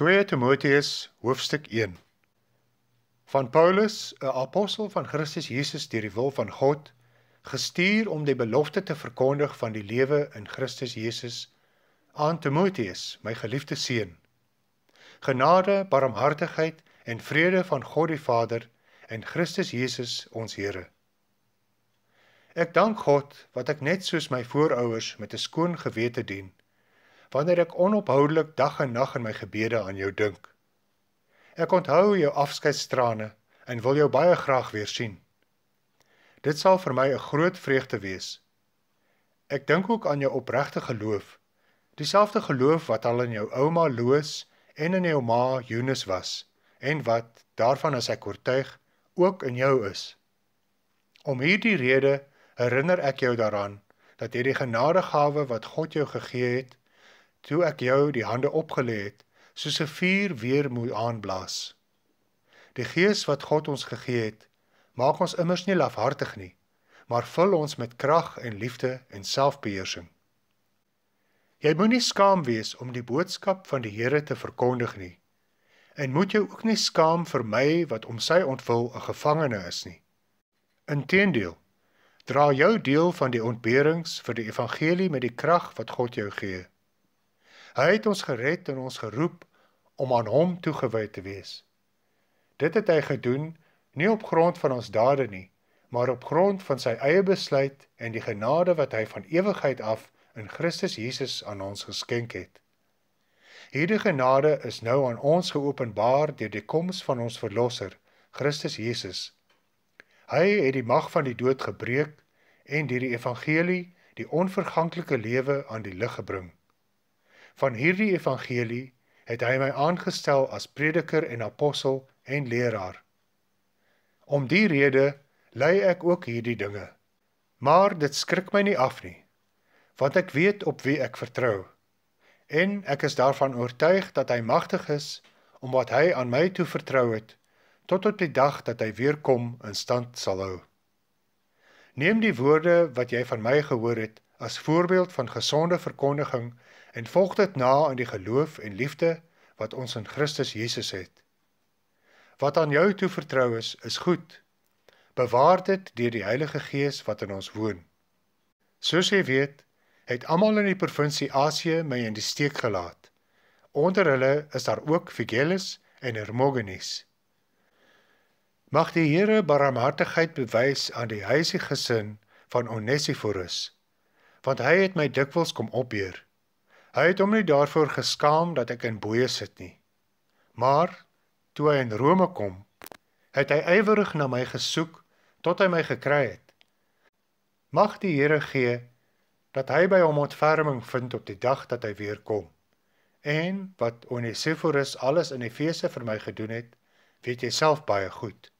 2 Timoteus hoofstuk 1 Van Paulus, 'n apostel van Christus Jesus deur die wil van God, gestuur om die belofte te verkondig van die lewe in Christus Jesus aan Timoteus, my geliefde seun. Genade, barmhartigheid en vrede van God die Vader en Christus Jesus ons Here. Ek dank God wat ek net soos my voorouers met 'n skoon gewete dien wanneer ek onophoudelik dag en nag in my gebede aan jou dink. Ek onthou jou afskeidstrane en wil jou baie graag weer sien. Dit sal vir my 'n groot vreugde wees. Ek dink ook aan jou opregte geloof, dieselfde geloof wat al in jou ouma Loos en in jou ma Eunice was en wat daarvan as ek oortuig ook in jou is. Om hierdie rede herinner ek jou daaraan dat jy die genadegawe wat God jou gegee het toe ek jou die hande opgelê het, soos 'n vuur weer moe aanblaas. Die gees wat God ons gegee het, maak ons immers nie lafhartig nie, maar vul ons met krag en liefde en selfbeheersing. Jy moenie skaam wees om die boodskap van die Here te verkondig nie. En moet jy ook nie skaam vir my wat om sy ontwil 'n gevangene is nie. Inteendeel, dra jou deel van die ontberings vir die evangelie met die krag wat God jou gee. Hy het ons gered en ons geroep om aan hom toegewy te wees. Dit het hy gedoen nie op grond van ons dade nie, maar op grond van sy eie besluit en die genade wat hy van ewigheid af in Christus Jesus aan ons geskenk het. Hierdie genade is nou aan ons geopenbaar deur die koms van ons verlosser, Christus Jesus. Hy het die mag van die dood gebreek en deur die evangelie die onverganklike lewe aan die lig gebring van hierdie evangelie het hy my aangestel as prediker en apostel en leraar. Om die rede lei ek ook hierdie dinge. Maar dit skrik my nie af nie, want ek weet op wie ek vertrou. En ek is daarvan oortuig dat hy magtig is om wat hy aan my toe vertrou het tot op die dag dat hy weer kom in stand sal hou. Neem die woorde wat jy van my gehoor het as voorbeeld van gesonde verkondiging en volg dit na in die geloof en liefde wat ons in Christus Jesus het. Wat aan jou toe vertrou is, is goed. Bewaar dit deur die Heilige Gees wat in ons woon. Soos jy weet, het almal in die provinsie Asie my in die steek gelaat. Onder hulle is daar ook Figelis en Hermogenes. Mag die Here barmhartigheid bewys aan die huisie gesin van Onesiforus, want hy het my dikwels kom opbeur. Hy het hom nie daarvoor geskaam dat ek in boeye sit nie. Maar toe hy in Rome kom, het hy ywerig na my gesoek tot hy my gekry het. Mag die Here gee dat hy by hom ontferming vind op die dag dat hy weer kom. En wat Onesiphorus alles in Efese vir my gedoen het, weet jy self baie goed.